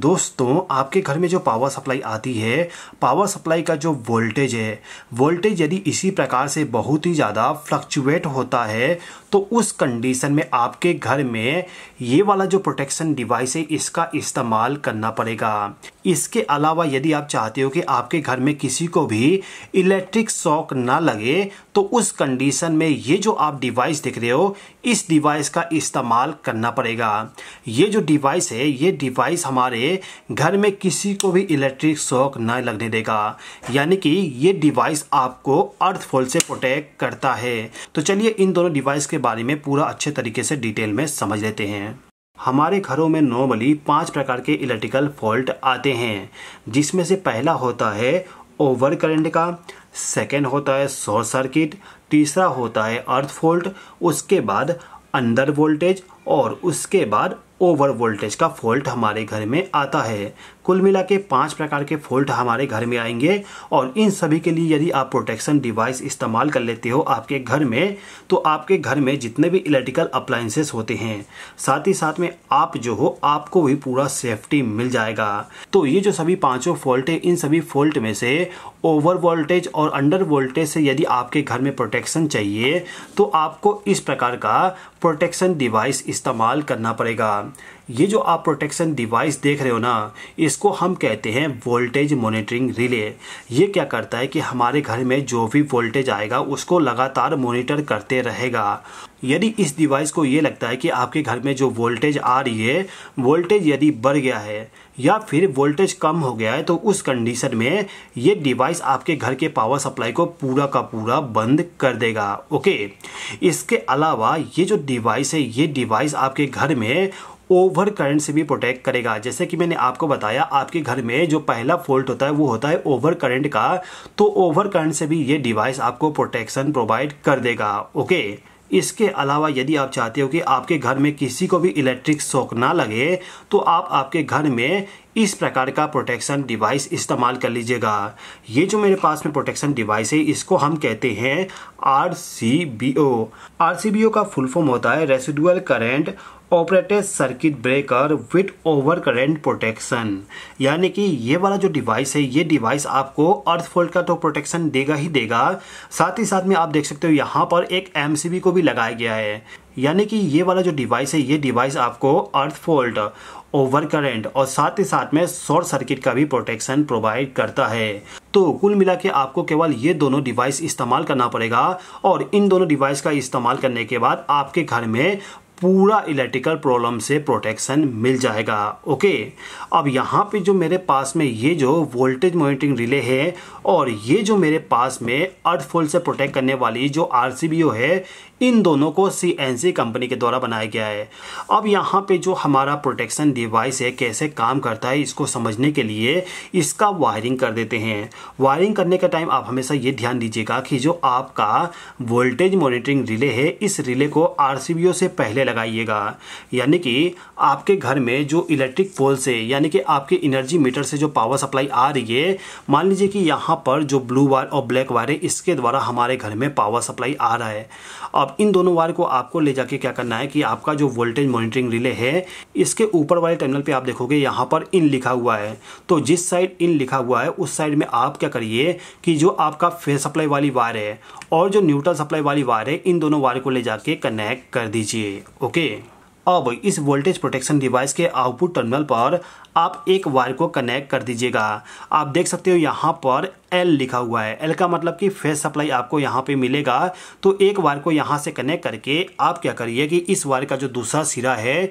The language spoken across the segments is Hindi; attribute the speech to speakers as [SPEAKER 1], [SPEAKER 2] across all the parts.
[SPEAKER 1] दोस्तों आपके घर में जो पावर सप्लाई आती है पावर सप्लाई का जो वोल्टेज है वोल्टेज यदि इसी प्रकार से बहुत ही ज़्यादा फ्लक्चुएट होता है तो उस कंडीशन में आपके घर में ये वाला जो प्रोटेक्शन डिवाइस है इसका इस्तेमाल करना पड़ेगा इसके अलावा यदि आप चाहते हो कि आपके घर में किसी को भी इलेक्ट्रिक शॉक ना लगे तो उस कंडीशन में ये जो आप डिवाइस देख रहे हो इस डिवाइस का इस्तेमाल करना पड़ेगा ये जो डिवाइस है ये डिवाइस हमारे लिए घर में किसी को भी इलेक्ट्रिक शॉक न लगने देगा यानी कि ये डिवाइस आपको अर्थ फॉल से प्रोटेक्ट करता है तो चलिए इन दोनों डिवाइस के बारे में पूरा अच्छे तरीके से डिटेल में समझ लेते हैं हमारे घरों में नॉर्मली पांच प्रकार के इलेक्ट्रिकल फॉल्ट आते हैं जिसमें से पहला होता है ओवर करंट का सेकेंड होता है शॉर्ट सर्किट तीसरा होता है अर्थ फॉल्ट उसके बाद अंडर वोल्टेज और उसके बाद ओवर वोल्टेज का फॉल्ट हमारे घर में आता है कुल मिला के पाँच प्रकार के फॉल्ट हमारे घर में आएंगे और इन सभी के लिए यदि आप प्रोटेक्शन डिवाइस इस्तेमाल कर लेते हो आपके घर में तो आपके घर में जितने भी इलेक्ट्रिकल अप्लाइंसेस होते हैं साथ ही साथ में आप जो हो आपको भी पूरा सेफ्टी मिल जाएगा तो ये जो सभी पाँचों फॉल्ट है इन सभी फॉल्ट में से ओवर वोल्टेज और अंडर वोल्टेज से यदि आपके घर में प्रोटेक्शन चाहिए तो आपको इस प्रकार का प्रोटेक्शन डिवाइस इस्तेमाल करना पड़ेगा ये जो आप प्रोटेक्शन डिवाइस देख रहे हो ना इसको हम कहते हैं वोल्टेज मॉनिटरिंग रिले ये क्या करता है कि हमारे घर में जो भी वोल्टेज आएगा उसको लगातार मॉनिटर करते रहेगा यदि इस डिवाइस को ये लगता है कि आपके घर में जो वोल्टेज आ रही है वोल्टेज यदि बढ़ गया है या फिर वोल्टेज कम हो गया है तो उस कंडीशन में ये डिवाइस आपके घर के पावर सप्लाई को पूरा का पूरा बंद कर देगा ओके इसके अलावा ये जो डिवाइस है ये डिवाइस आपके घर में ओवर करंट से भी प्रोटेक्ट करेगा जैसे कि मैंने आपको बताया आपके घर में जो पहला फॉल्ट होता है वो होता है ओवर करंट का तो ओवर करंट से भी ये डिवाइस आपको प्रोटेक्शन प्रोवाइड कर देगा ओके इसके अलावा यदि आप चाहते हो कि आपके घर में किसी को भी इलेक्ट्रिक शॉक ना लगे तो आप आपके घर में इस प्रकार का प्रोटेक्शन डिवाइस इस्तेमाल कर लीजिएगा ये जो मेरे पास में प्रोटेक्शन डिवाइस है इसको हम कहते हैं R C B O R C B O का फुल फॉर्म होता है residual current operated circuit breaker with over current protection यानी कि ये वाला जो डिवाइस है ये डिवाइस आपको अर्थ फोल्ड का तो प्रोटेक्शन देगा ही देगा साथ ही साथ में आप देख सकते हो यहाँ पर एक एम को भी लगाया गया है यानी कि ये वाला जो डिवाइस है ये डिवाइस आपको अर्थ फोल्ड ओवर करेंट और साथ ही साथ में शॉर्ट सर्किट का भी प्रोटेक्शन प्रोवाइड करता है तो कुल मिला के आपको केवल ये दोनों डिवाइस इस्तेमाल करना पड़ेगा और इन दोनों डिवाइस का इस्तेमाल करने के बाद आपके घर में पूरा इलेक्ट्रिकल प्रॉब्लम से प्रोटेक्शन मिल जाएगा ओके अब यहाँ पे जो मेरे पास में ये जो वोल्टेज मॉनिटरिंग रिले है और ये जो मेरे पास में अर्थ फोल्ड से प्रोटेक्ट करने वाली जो आर है इन दोनों को सी कंपनी के द्वारा बनाया गया है अब यहाँ पे जो हमारा प्रोटेक्शन डिवाइस है कैसे काम करता है इसको समझने के लिए इसका वायरिंग कर देते हैं वायरिंग करने का टाइम आप हमेशा ये ध्यान दीजिएगा कि जो आपका वोल्टेज मॉनिटरिंग रिले है इस रिले को आर से पहले लगाइएगा यानी कि आपके घर में जो इलेक्ट्रिक पोल से यानी कि आपके एनर्जी मीटर से जो पावर सप्लाई आ रही है मान लीजिए कि यहाँ पर जो ब्लू वायर और ब्लैक वायर है इसके द्वारा हमारे घर में पावर सप्लाई आ रहा है अब इन दोनों वायर को आपको ले जाके क्या करना है कि आपका जो वोल्टेज मॉनिटरिंग रिले है इसके ऊपर वाले टर्मिनल पर आप देखोगे यहाँ पर इन लिखा हुआ है तो जिस साइड इन लिखा हुआ है उस साइड में आप क्या करिए कि जो आपका फेस सप्लाई वाली वायर है और जो न्यूट्रल सप्लाई वाली वायर है इन दोनों वायर को ले जाके कनेक्ट कर दीजिए ओके अब इस वोल्टेज प्रोटेक्शन डिवाइस के आउटपुट टर्मिनल पर आप एक वायर को कनेक्ट कर दीजिएगा आप देख सकते हो यहाँ पर L लिखा हुआ है L का मतलब कि फेस सप्लाई आपको यहाँ पे मिलेगा तो एक वायर को यहाँ से कनेक्ट करके आप क्या करिए कि इस वायर का जो दूसरा सिरा है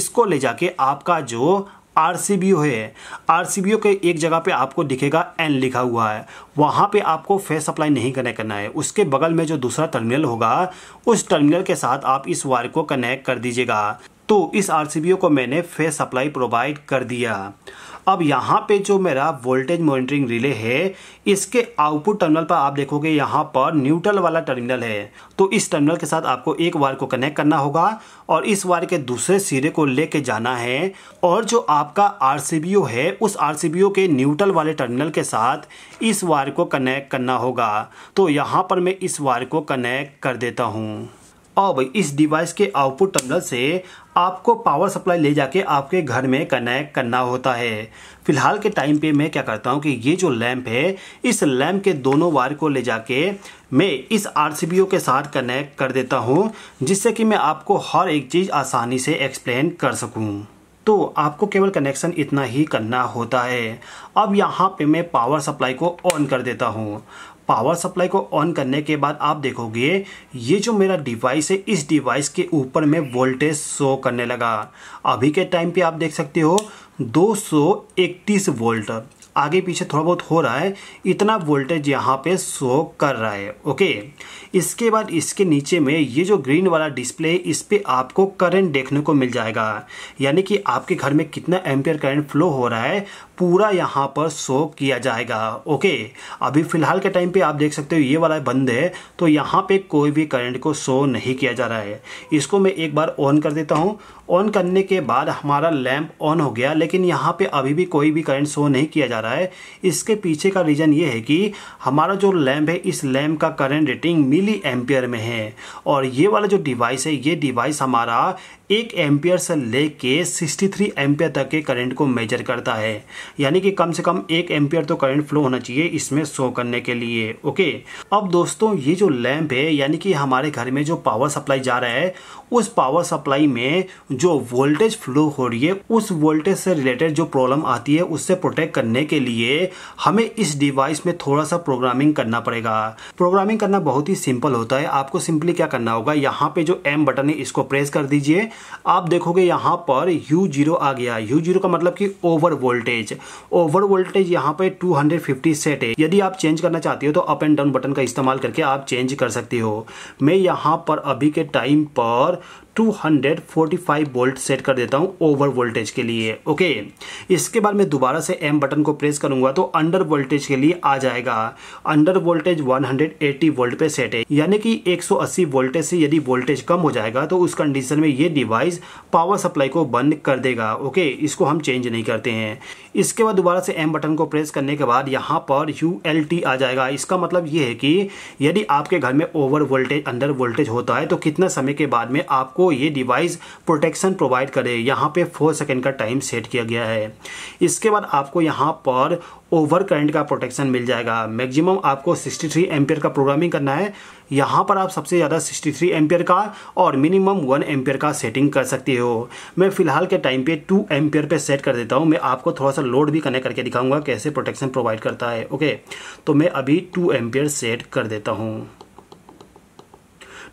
[SPEAKER 1] इसको ले जाके आपका जो आर है आर के एक जगह पे आपको दिखेगा एन लिखा हुआ है वहाँ पे आपको फेस अप्लाई नहीं कनेक्ट करना है उसके बगल में जो दूसरा टर्मिनल होगा उस टर्मिनल के साथ आप इस वायर को कनेक्ट कर दीजिएगा तो इस आर को मैंने फेस सप्लाई प्रोवाइड कर दिया अब यहाँ पे जो मेरा वोल्टेज मॉनिटरिंग रिले है इसके आउटपुट टर्मिनल पर आप देखोगे यहाँ पर न्यूट्रल वाला टर्मिनल है तो इस टर्मिनल के साथ आपको एक वायर को कनेक्ट करना होगा और इस वायर के दूसरे सिरे को लेके जाना है और जो आपका आर है उस आर के न्यूट्रल वाले टर्मिनल के साथ इस वायर को कनेक्ट करना होगा तो यहाँ पर मैं इस वायर को कनेक्ट कर देता हूँ अब इस डिवाइस के आउटपुट टर्मिनल से आपको पावर सप्लाई ले जाके आपके घर में कनेक्ट करना होता है फिलहाल के टाइम पे मैं क्या करता हूँ कि ये जो लैंप है इस लैंप के दोनों वायर को ले जाके मैं इस आर के साथ कनेक्ट कर देता हूँ जिससे कि मैं आपको हर एक चीज़ आसानी से एक्सप्लेन कर सकूँ तो आपको केवल कनेक्शन इतना ही करना होता है अब यहाँ पे मैं पावर सप्लाई को ऑन कर देता हूँ पावर सप्लाई को ऑन करने के बाद आप देखोगे ये जो मेरा डिवाइस है इस डिवाइस के ऊपर में वोल्टेज शो करने लगा अभी के टाइम पे आप देख सकते हो 231 वोल्ट आगे पीछे थोड़ा बहुत हो रहा है इतना वोल्टेज यहाँ पे शो कर रहा है ओके इसके बाद इसके नीचे में ये जो ग्रीन वाला डिस्प्ले इस पर आपको करंट देखने को मिल जाएगा यानी कि आपके घर में कितना एम्पियर करंट फ्लो हो रहा है पूरा यहाँ पर शो किया जाएगा ओके अभी फिलहाल के टाइम पे आप देख सकते हो ये वाला बंद है तो यहाँ पे कोई भी करंट को शो नहीं किया जा रहा है इसको मैं एक बार ऑन कर देता हूँ ऑन करने के बाद हमारा लैम्प ऑन हो गया लेकिन यहाँ पे अभी भी कोई भी करंट शो नहीं किया जा रहा है इसके पीछे का रीज़न ये है कि हमारा जो लैम्प है इस लैम्प का करंट रेटिंग मिली एम्पियर में है और ये वाला जो डिवाइस है ये डिवाइस हमारा एक एम्पियर से लेके 63 एम्पियर तक के करंट को मेजर करता है यानी कि कम से कम एक एम्पियर तो करंट फ्लो होना चाहिए इसमें शो करने के लिए ओके अब दोस्तों ये जो लैंप है यानी कि हमारे घर में जो पावर सप्लाई जा रहा है उस पावर सप्लाई में जो वोल्टेज फ्लो हो रही है उस वोल्टेज से रिलेटेड जो प्रॉब्लम आती है उससे प्रोटेक्ट करने के लिए हमें इस डिवाइस में थोड़ा सा प्रोग्रामिंग करना पड़ेगा प्रोग्रामिंग करना बहुत ही सिंपल होता है आपको सिंपली क्या करना होगा यहाँ पे जो एम बटन है इसको प्रेस कर दीजिए आप देखोगे यहाँ पर यू जीरो आ गया यू जीरो का मतलब कि ओवर वोल्टेज ओवर वोल्टेज यहाँ पे 250 सेट है यदि आप चेंज करना चाहते हो तो अप एंड डाउन बटन का इस्तेमाल करके आप चेंज कर सकते हो मैं यहाँ पर अभी के टाइम पर 245 वोल्ट सेट कर देता हूँ ओवर वोल्टेज के लिए ओके इसके बाद मैं दोबारा से एम बटन को प्रेस करूंगा तो अंडर वोल्टेज के लिए आ जाएगा अंडर वोल्टेज 180 वोल्ट पे सेट है यानी कि 180 वोल्टेज से यदि वोल्टेज कम हो जाएगा तो उस कंडीशन में ये डिवाइस पावर सप्लाई को बंद कर देगा ओके इसको हम चेंज नहीं करते हैं इसके बाद दोबारा से एम बटन को प्रेस करने के बाद यहाँ पर यू आ जाएगा इसका मतलब ये है कि यदि आपके घर में ओवर वोल्टेज अंडर वोल्टेज होता है तो कितना समय के बाद में आपको आपको ये डिवाइस प्रोटेक्शन प्रोवाइड करे यहाँ पे फोर सेकेंड का टाइम सेट किया गया है इसके बाद आपको यहाँ पर ओवर करंट का प्रोटेक्शन मिल जाएगा मैक्सिमम आपको 63 थ्री का प्रोग्रामिंग करना है यहाँ पर आप सबसे ज़्यादा 63 थ्री का और मिनिमम 1 एम्पियर का सेटिंग कर सकते हो मैं फिलहाल के टाइम पे 2 एम्पियर पे सेट कर देता हूँ मैं आपको थोड़ा सा लोड भी कनेक्ट करके दिखाऊंगा कैसे प्रोटेक्शन प्रोवाइड करता है ओके तो मैं अभी टू एम्पियर सेट कर देता हूँ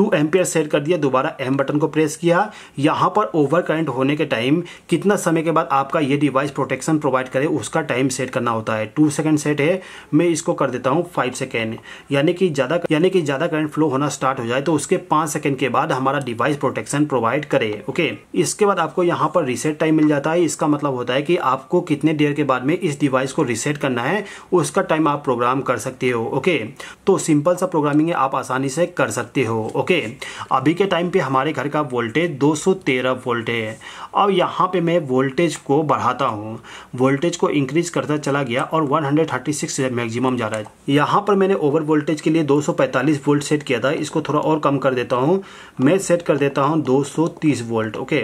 [SPEAKER 1] टू एम्पियर सेट कर दिया दोबारा एम बटन को प्रेस किया यहाँ पर ओवर करंट होने के टाइम कितना समय के बाद आपका ये डिवाइस प्रोटेक्शन प्रोवाइड करे उसका टाइम सेट करना होता है टू सेकेंड सेट है मैं इसको कर देता हूँ फाइव सेकेंड यानी कि ज़्यादा यानी कि ज़्यादा करंट फ्लो होना स्टार्ट हो जाए तो उसके पाँच सेकेंड के बाद हमारा डिवाइस प्रोटेक्शन प्रोवाइड करे ओके इसके बाद आपको यहाँ पर रिसेट टाइम मिल जाता है इसका मतलब होता है कि आपको कितने देर के बाद में इस डिवाइस को रिसेट करना है उसका टाइम आप प्रोग्राम कर सकते हो ओके तो सिंपल सा प्रोग्रामिंग आप आसानी से कर सकते हो ओके ओके अभी के टाइम पे हमारे घर का वोल्टेज 213 वोल्ट है अब यहाँ पे मैं वोल्टेज को बढ़ाता हूँ वोल्टेज को इंक्रीज करता चला गया और 136 मैक्सिमम जा रहा है यहाँ पर मैंने ओवर वोल्टेज के लिए 245 वोल्ट सेट किया था इसको थोड़ा और कम कर देता हूँ मैं सेट कर देता हूँ 230 वोल्ट ओके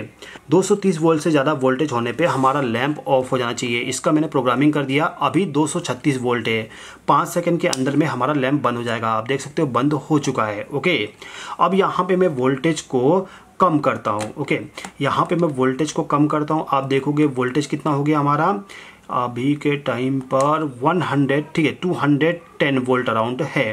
[SPEAKER 1] 230 वोल्ट से ज़्यादा वोल्टेज होने पर हमारा लैंप ऑफ हो जाना चाहिए इसका मैंने प्रोग्रामिंग कर दिया अभी दो वोल्ट है पाँच सेकेंड के अंदर में हमारा लैम्प बंद हो जाएगा आप देख सकते हो बंद हो चुका है ओके अब यहाँ पे मैं वोल्टेज को कम करता हूँ ओके यहाँ पे मैं वोल्टेज को कम करता हूँ आप देखोगे वोल्टेज कितना हो गया हमारा अभी के टाइम पर 100 ठीक है 210 वोल्ट अराउंड है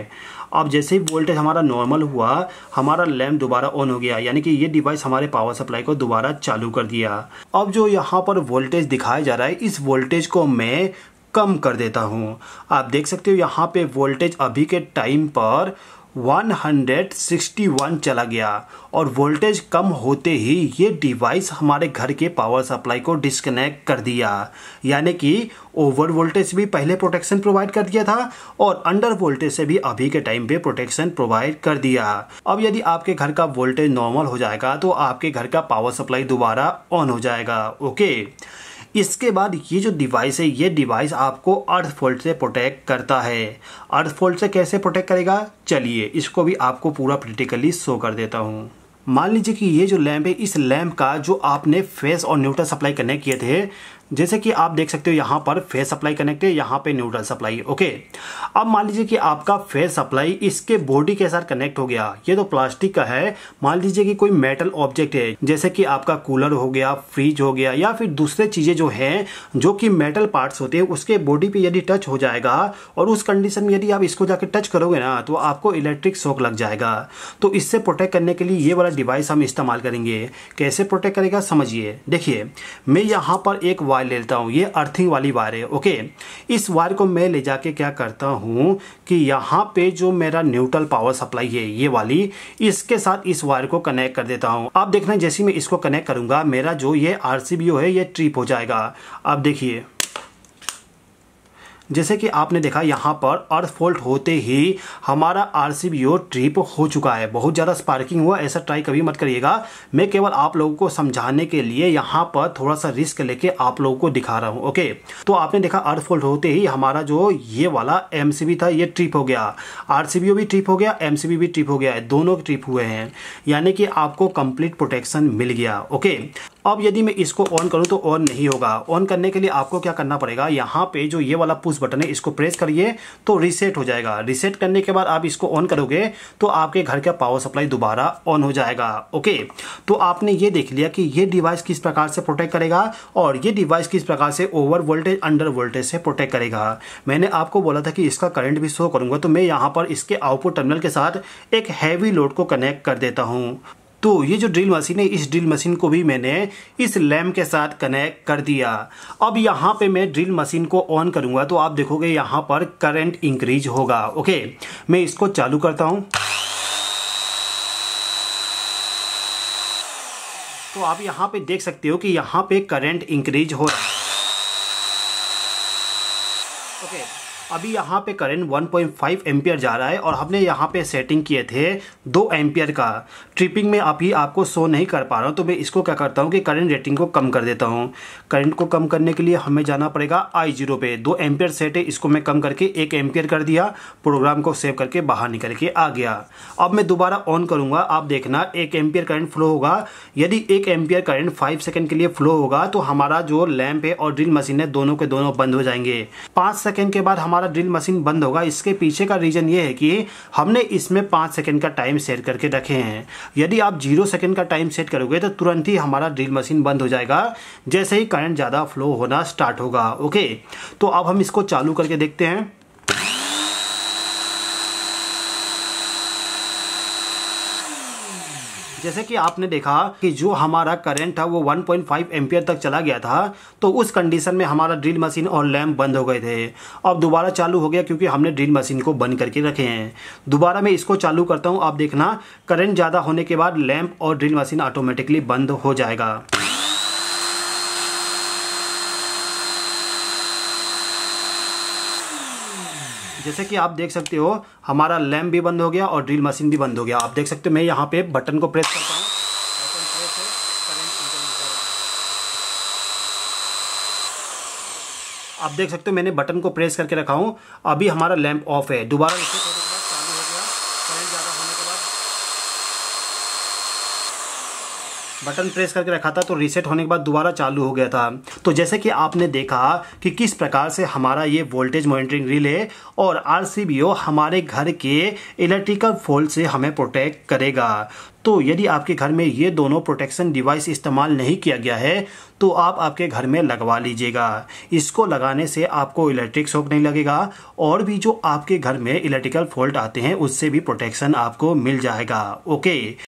[SPEAKER 1] अब जैसे ही वोल्टेज हमारा नॉर्मल हुआ हमारा लैम्प दोबारा ऑन हो गया यानी कि ये डिवाइस हमारे पावर सप्लाई को दोबारा चालू कर दिया अब जो यहाँ पर वोल्टेज दिखाया जा रहा है इस वोल्टेज को मैं कम कर देता हूँ आप देख सकते हो यहाँ पे वोल्टेज अभी के टाइम पर 161 चला गया और वोल्टेज कम होते ही ये डिवाइस हमारे घर के पावर सप्लाई को डिस्कनेक्ट कर दिया यानी कि ओवर वोल्टेज भी पहले प्रोटेक्शन प्रोवाइड कर दिया था और अंडर वोल्टेज से भी अभी के टाइम पे प्रोटेक्शन प्रोवाइड कर दिया अब यदि आपके घर का वोल्टेज नॉर्मल हो जाएगा तो आपके घर का पावर सप्लाई दोबारा ऑन हो जाएगा ओके इसके बाद ये जो डिवाइस है ये डिवाइस आपको अर्थ फॉल्ट से प्रोटेक्ट करता है अर्थ फॉल्ट से कैसे प्रोटेक्ट करेगा चलिए इसको भी आपको पूरा प्रैक्टिकली शो कर देता हूँ मान लीजिए कि ये जो लैम्प है इस लैम्प का जो आपने फेस और न्यूट्रल सप्लाई कनेक्ट किए थे जैसे कि आप देख सकते हो यहाँ पर फेस सप्लाई कनेक्ट है यहाँ पे न्यूट्रल सप्लाई ओके अब मान लीजिए कि आपका फेस सप्लाई इसके बॉडी के साथ कनेक्ट हो गया ये तो प्लास्टिक का है मान लीजिए कि कोई मेटल ऑब्जेक्ट है जैसे कि आपका कूलर हो गया फ्रिज हो गया या फिर दूसरे चीजें जो है जो कि मेटल पार्ट्स होते हैं उसके बॉडी पे यदि टच हो जाएगा और उस कंडीशन में यदि आप इसको जाकर टच करोगे ना तो आपको इलेक्ट्रिक शॉक लग जाएगा तो इससे प्रोटेक्ट करने के लिए ये वाला डिवाइस हम इस्तेमाल करेंगे कैसे प्रोटेक्ट करेगा समझिए देखिए मैं यहाँ पर एक वायर वायर ले लेता हूँ ये अर्थिंग वाली वायर है ओके इस वायर को मैं ले जाके क्या करता हूँ कि यहाँ पे जो मेरा न्यूट्रल पावर सप्लाई है ये वाली इसके साथ इस वायर को कनेक्ट कर देता हूँ आप देखना जैसे मैं इसको कनेक्ट करूंगा मेरा जो ये आर है ये ट्रिप हो जाएगा आप देखिए जैसे कि आपने देखा यहाँ पर अर्थ फॉल्ट होते ही हमारा आर सी ट्रिप हो चुका है बहुत ज़्यादा स्पार्किंग हुआ ऐसा ट्राई कभी मत करिएगा मैं केवल आप लोगों को समझाने के लिए यहाँ पर थोड़ा सा रिस्क लेके आप लोगों को दिखा रहा हूँ ओके तो आपने देखा अर्थ फॉल्ट होते ही हमारा जो ये वाला एम था ये ट्रिप हो गया आर भी ट्रिप हो गया एम भी ट्रिप हो गया दोनों ट्रिप हुए हैं यानी कि आपको कंप्लीट प्रोटेक्शन मिल गया ओके अब यदि मैं इसको ऑन करूं तो ऑन नहीं होगा ऑन करने के लिए आपको क्या करना पड़ेगा यहाँ पे जो ये वाला पुश बटन है इसको प्रेस करिए तो रिसेट हो जाएगा रिसेट करने के बाद आप इसको ऑन करोगे तो आपके घर का पावर सप्लाई दोबारा ऑन हो जाएगा ओके तो आपने ये देख लिया कि ये डिवाइस किस प्रकार से प्रोटेक्ट करेगा और ये डिवाइस किस प्रकार से ओवर वोल्टेज अंडर वोल्टेज से प्रोटेक्ट करेगा मैंने आपको बोला था कि इसका करंट भी शो करूंगा तो मैं यहाँ पर इसके आउटपुट टर्मिनल के साथ एक हैवी लोड को कनेक्ट कर देता हूँ तो ये जो ड्रिल मशीन है इस ड्रिल मशीन को भी मैंने इस लैम्प के साथ कनेक्ट कर दिया अब यहाँ पे मैं ड्रिल मशीन को ऑन करूँगा तो आप देखोगे यहाँ पर करंट इंक्रीज होगा ओके मैं इसको चालू करता हूँ तो आप यहाँ पे देख सकते हो कि यहाँ पे करंट इंक्रीज हो रहा है ओके okay. अभी यहाँ पे करंट 1.5 पॉइंट एम्पियर जा रहा है और हमने यहाँ पे सेटिंग किए थे दो एम्पियर का ट्रिपिंग में अभी आपको शो नहीं कर पा रहा हूँ तो मैं इसको क्या करता हूँ कि करंट रेटिंग को कम कर देता हूँ करंट को कम करने के लिए हमें जाना पड़ेगा आई जीरो पे दो एम्पियर सेट है इसको मैं कम करके एक एम्पियर कर दिया प्रोग्राम को सेव करके बाहर निकल के आ गया अब मैं दोबारा ऑन करूँगा आप देखना एक एम्पियर करंट फ्लो होगा यदि एक एम्पियर करंट फाइव सेकेंड के लिए फ्लो होगा तो हमारा जो लैम्प है और ड्रिल मशीन है दोनों के दोनों बंद हो जाएंगे पाँच सेकेंड के बाद हमारा हमारा ड्रिल मशीन बंद होगा इसके पीछे का रीज़न ये है कि हमने इसमें पाँच सेकेंड का टाइम सेट करके रखे हैं यदि आप जीरो सेकेंड का टाइम सेट करोगे तो तुरंत ही हमारा ड्रिल मशीन बंद हो जाएगा जैसे ही करंट ज़्यादा फ्लो होना स्टार्ट होगा ओके तो अब हम इसको चालू करके देखते हैं जैसे कि आपने देखा कि जो हमारा करंट था वो 1.5 पॉइंट तक चला गया था तो उस कंडीशन में हमारा ड्रिल मशीन और लैम्प बंद हो गए थे अब दोबारा चालू हो गया क्योंकि हमने ड्रिल मशीन को बंद करके रखे हैं दोबारा मैं इसको चालू करता हूँ आप देखना करंट ज़्यादा होने के बाद लैम्प और ड्रिल मशीन ऑटोमेटिकली बंद हो जाएगा जैसे कि आप देख सकते हो हमारा लैम्प भी बंद हो गया और ड्रिल मशीन भी बंद हो गया आप देख सकते हो मैं यहाँ पे बटन को प्रेस करता हूँ आप देख सकते हो मैंने बटन को प्रेस करके रखा हूँ अभी हमारा लैंप ऑफ है दोबारा बटन प्रेस करके रखा था तो रीसेट होने के बाद दोबारा चालू हो गया था तो जैसे कि आपने देखा कि किस प्रकार से हमारा ये वोल्टेज मॉनिटरिंग रिले और आर हमारे घर के इलेक्ट्रिकल फॉल्ट से हमें प्रोटेक्ट करेगा तो यदि आपके घर में ये दोनों प्रोटेक्शन डिवाइस इस्तेमाल नहीं किया गया है तो आप आपके घर में लगवा लीजिएगा इसको लगाने से आपको इलेक्ट्रिक शॉक नहीं लगेगा और भी जो आपके घर में इलेक्ट्रिकल फॉल्ट आते हैं उससे भी प्रोटेक्शन आपको मिल जाएगा ओके